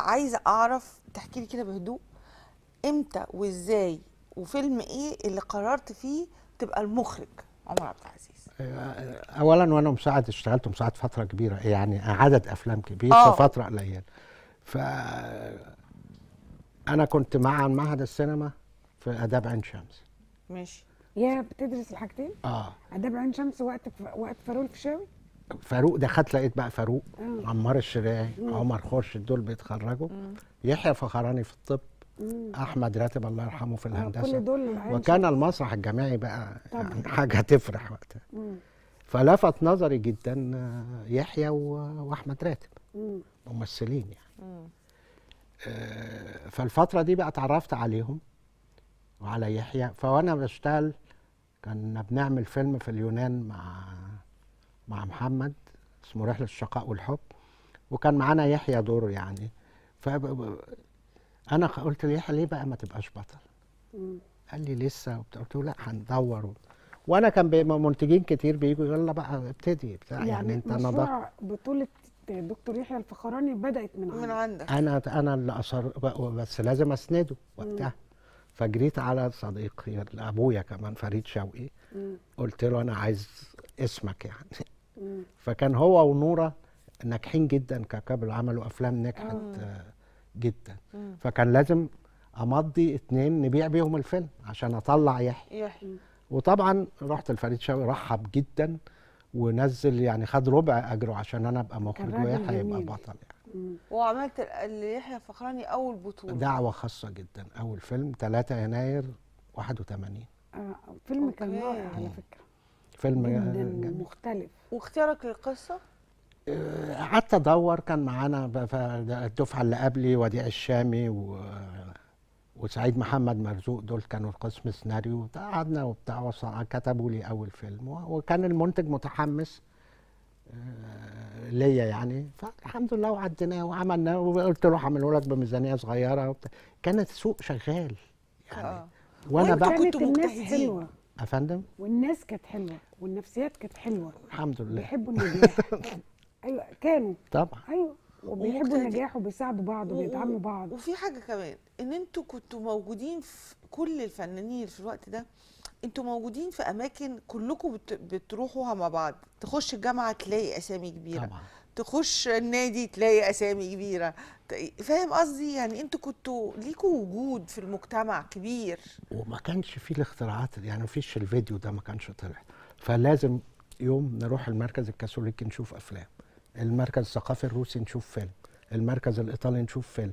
عايزه اعرف تحكي لي كده بهدوء امتى وازاي وفيلم ايه اللي قررت فيه تبقى المخرج عمر عبد العزيز آه، اولا وانا مساعد اشتغلت مساعد فتره كبيره يعني عدد افلام كبير أوه. في فتره قليله ف انا كنت مع معهد السينما في اداب عين شمس ماشي يا بتدرس الحاجتين اه اداب عين شمس وقت وقت فاروق الفيشاوي فاروق دخلت لقيت بقى فاروق مم. عمار الشراعي عمر خرش دول بيتخرجوا يحيى فخراني في الطب مم. احمد راتب الله يرحمه في آه، الهندسه كل دول وكان المسرح الجامعي بقى طبعا. حاجه تفرح وقتها فلفت نظري جدا آه، يحيى واحمد راتب مم. ممثلين يعني مم. آه، فالفتره دي بقى اتعرفت عليهم وعلى يحيى فوانا بشتغل كنا بنعمل فيلم في اليونان مع مع محمد اسمه رحلة الشقاء والحب وكان معانا يحيى دور يعني ف انا قلت له يحيى ليه بقى ما تبقاش بطل؟ قال لي لسه وبتاع قلت له لا هندور و... وانا كان بي... منتجين كتير بيجوا يلا بقى ابتدي بتاع يعني, يعني انت مشروع بطولة دكتور يحيى الفخراني بدات من عندك من عندك انا انا اللي اصر بس لازم اسنده وقتها فجريت على صديقي ابويا كمان فريد شوقي قلت له انا عايز اسمك يعني فكان هو ونوره ناجحين جدا ككابل عملوا افلام نجحت آه. جدا مم. فكان لازم امضي اثنين نبيع بيهم الفيلم عشان اطلع يحيى يحيى وطبعا رحت لفريد شوقي رحب جدا ونزل يعني خد ربع اجره عشان انا ابقى مخرج ويحيى يبقى بطل يعني وعملت ليحيى فخراني اول بطوله دعوه خاصه جدا اول فيلم 3 يناير 81 آه فيلم كان رائع على فكره فيلم آه، جميل. مختلف واختيارك للقصه قعدت آه، ادور كان معانا الدفعه اللي قبلي وديع الشامي و... وسعيد محمد مرزوق دول كانوا القسم سيناريو قعدنا وبتاع كتبوا لي اول فيلم وكان المنتج متحمس آه، ليا يعني فالحمد لله وعديناه وعملناه وقلت له هعمله لك بميزانيه صغيره وبتاع. كانت السوق شغال يعني آه. وانا بقى كنت مجتهدين يا فندم والناس كانت حلوه والنفسيات كانت حلوه الحمد لله بيحبوا النجاح ايوه كانوا طبعا ايوه وبيحبوا النجاح وبيساعدوا بعض وبيدعموا بعض وفي حاجه كمان ان انتوا كنتوا موجودين في كل الفنانين في الوقت ده انتوا موجودين في اماكن كلكم بتروحوها مع بعض تخش الجامعه تلاقي اسامي كبيره طبعا. تخش النادي تلاقي اسامي كبيره فاهم قصدي يعني انتوا كنتوا ليكوا وجود في المجتمع كبير وما كانش في الاختراعات يعني ما فيش الفيديو ده ما كانش طلع فلازم يوم نروح المركز الكاثوليكي نشوف افلام المركز الثقافي الروسي نشوف فيلم المركز الايطالي نشوف فيلم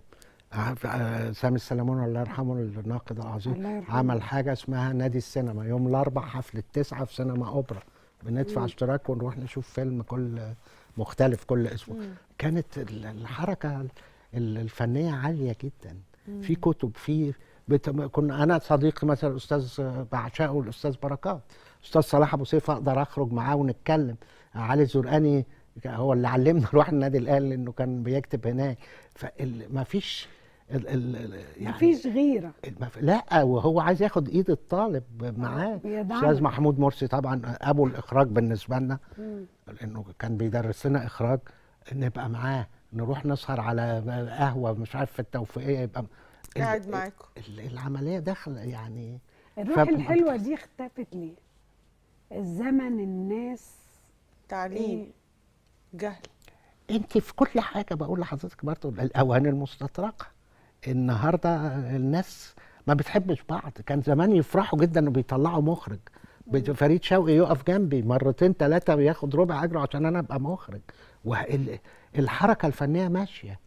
آه، آه، سامي السلامون الله يرحمه الناقد العظيم عمل حاجه اسمها نادي السينما يوم الاربعاء حفله تسعه في سينما اوبرا بندفع مم. اشتراك ونروح نشوف فيلم كل مختلف كل اسبوع كانت الحركه الفنيه عاليه جدا مم. في كتب في بتم... كنا انا صديقي مثلا الاستاذ بعشقه الاستاذ بركات استاذ صلاح ابو سيف اقدر اخرج معاه ونتكلم علي الزرقاني هو اللي علمنا روح النادي الاهلي انه كان بيكتب هناك فما فيش ال ال يعني مفيش غيره المف... لا وهو عايز ياخد ايد الطالب معاه استاذ محمود مرسي طبعا ابو الاخراج بالنسبه لنا لانه كان بيدرس لنا اخراج نبقى معاه نروح نسهر على قهوه مش عارف في التوفيقيه يبقى قاعد معاكم العمليه داخله يعني الروح الحلوه دي اختفت ليه؟ الزمن الناس تعليم إيه؟ جهل انت في كل حاجه بقول لحضرتك برضه الاوان المستطرقه النهارده الناس ما بتحبش بعض كان زمان يفرحوا جدا وبيطلعوا مخرج فريد شوقي يقف جنبي مرتين ثلاثه وياخد ربع اجره عشان انا ابقى مخرج والحركه الفنيه ماشيه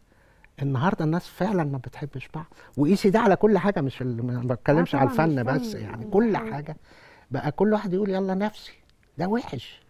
النهارده الناس فعلا ما بتحبش بعض وقيسي ده على كل حاجه مش ما بتكلمش آه على الفن بس يعني كل آه. حاجه بقى كل واحد يقول يلا نفسي ده وحش